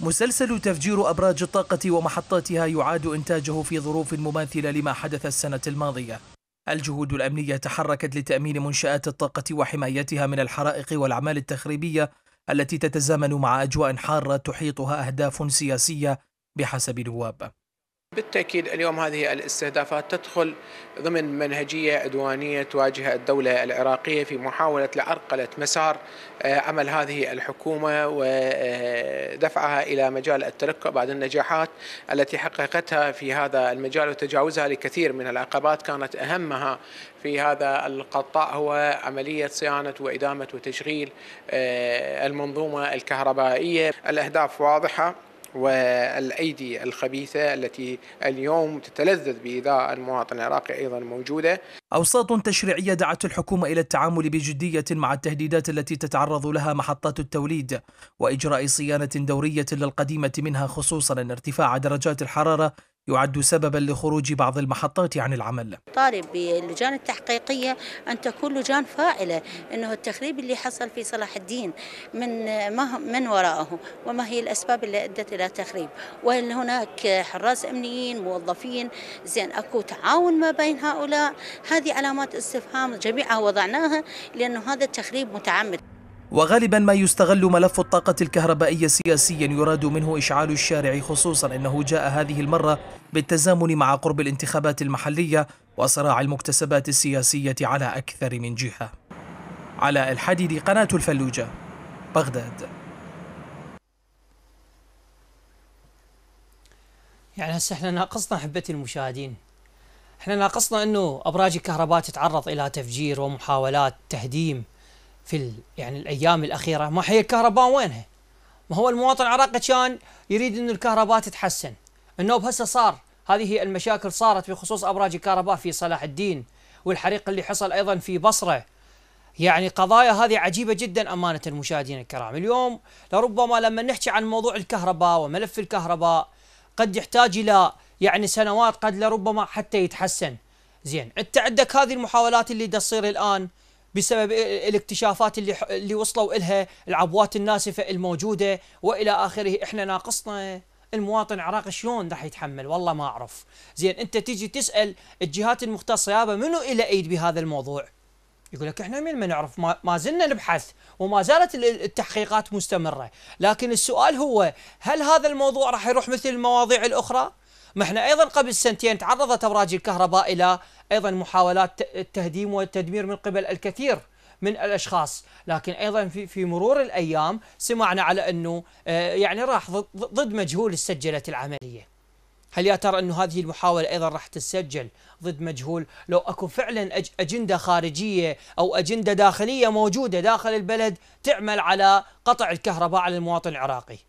مسلسل تفجير أبراج الطاقة ومحطاتها يعاد إنتاجه في ظروف مماثلة لما حدث السنة الماضية الجهود الأمنية تحركت لتأمين منشآت الطاقة وحمايتها من الحرائق والأعمال التخريبية التي تتزامن مع أجواء حارة تحيطها أهداف سياسية بحسب نواب بالتأكيد اليوم هذه الاستهدافات تدخل ضمن منهجية عدوانية تواجه الدولة العراقية في محاولة لعرقلة مسار آه، عمل هذه الحكومة ودفعها إلى مجال الترقع بعد النجاحات التي حققتها في هذا المجال وتجاوزها لكثير من العقبات كانت أهمها في هذا القطاع هو عملية صيانة وإدامة وتشغيل آه، المنظومة الكهربائية الأهداف واضحة والأيدي الخبيثة التي اليوم تتلذذ بإيذاء المواطن العراقي أيضا موجودة أوساط تشريعية دعت الحكومة إلى التعامل بجدية مع التهديدات التي تتعرض لها محطات التوليد وإجراء صيانة دورية للقديمة منها خصوصا ارتفاع درجات الحرارة يعد سببا لخروج بعض المحطات عن العمل طالب باللجان التحقيقية أن تكون لجان فاعلة أنه التخريب اللي حصل في صلاح الدين من ما من وراءه وما هي الأسباب اللي أدت إلى تخريب وهل هناك حراس أمنيين موظفين زين أكو تعاون ما بين هؤلاء هذه علامات استفهام جميعها وضعناها لأنه هذا التخريب متعمد وغالبا ما يستغل ملف الطاقة الكهربائية سياسيا يراد منه إشعال الشارع خصوصا أنه جاء هذه المرة بالتزامن مع قرب الانتخابات المحلية وصراع المكتسبات السياسية على أكثر من جهة على الحديد قناة الفلوجة بغداد يعني هسه احنا ناقصنا احبتي المشاهدين احنا ناقصنا انه ابراج الكهرباء تتعرض الى تفجير ومحاولات تهديم في يعني الايام الاخيره ما هي الكهرباء وينها؟ ما هو المواطن العراقي كان يريد انه الكهرباء تتحسن النوب هسه صار هذه هي المشاكل صارت بخصوص ابراج الكهرباء في صلاح الدين والحريق اللي حصل ايضا في بصره يعني قضايا هذه عجيبه جدا امانه المشاهدين الكرام اليوم لربما لما نحكي عن موضوع الكهرباء وملف الكهرباء قد يحتاج الى يعني سنوات قد لربما حتى يتحسن زين انت عندك هذه المحاولات اللي تصير الان بسبب الاكتشافات اللي اللي وصلوا إلها العبوات الناسفة الموجودة وإلى آخره إحنا ناقصنا المواطن العراقي شلون راح يتحمل والله ما أعرف زين أنت تيجي تسأل الجهات المختصة يابا منو إلى أيد بهذا الموضوع يقول لك احنا من ما نعرف ما زلنا نبحث وما زالت التحقيقات مستمره، لكن السؤال هو هل هذا الموضوع راح يروح مثل المواضيع الاخرى؟ ما احنا ايضا قبل سنتين تعرضت ابراج الكهرباء الى أيضا محاولات التهديم والتدمير من قبل الكثير من الاشخاص، لكن ايضا في في مرور الايام سمعنا على انه آه، يعني راح ضد مجهول سجلت العمليه. هل يا ترى انه هذه المحاوله ايضا راح تسجل ضد مجهول لو اكو فعلا اجنده خارجيه او اجنده داخليه موجوده داخل البلد تعمل على قطع الكهرباء على المواطن العراقي؟